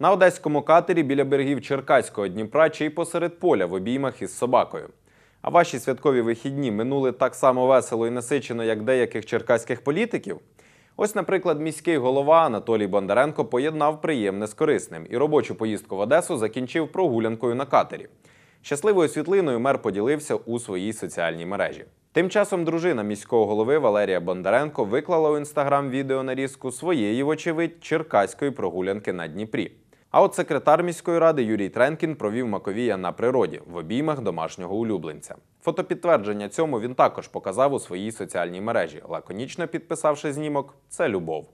На одеському катері біля берегів Черкаського Дніпра чи й посеред поля в обіймах із собакою. А ваші святкові вихідні минули так само весело і насичено, як деяких черкаських політиків. Ось, наприклад, міський голова Анатолій Бондаренко поєднав приємне з корисним і робочу поїздку в Одесу закінчив прогулянкою на катері. Щасливою світлиною мер поділився у своїй соціальній мережі. Тим часом дружина міського голови Валерія Бондаренко виклала у інстаграм відео нарізку своєї, вочевидь, черкаської прогулянки на Дніпрі. А от секретар міської ради Юрій Тренкін провів Маковія на природі в обіймах домашнього улюбленця. Фотопідтвердження цьому він також показав у своїй соціальній мережі, лаконічно підписавши знімок це любов.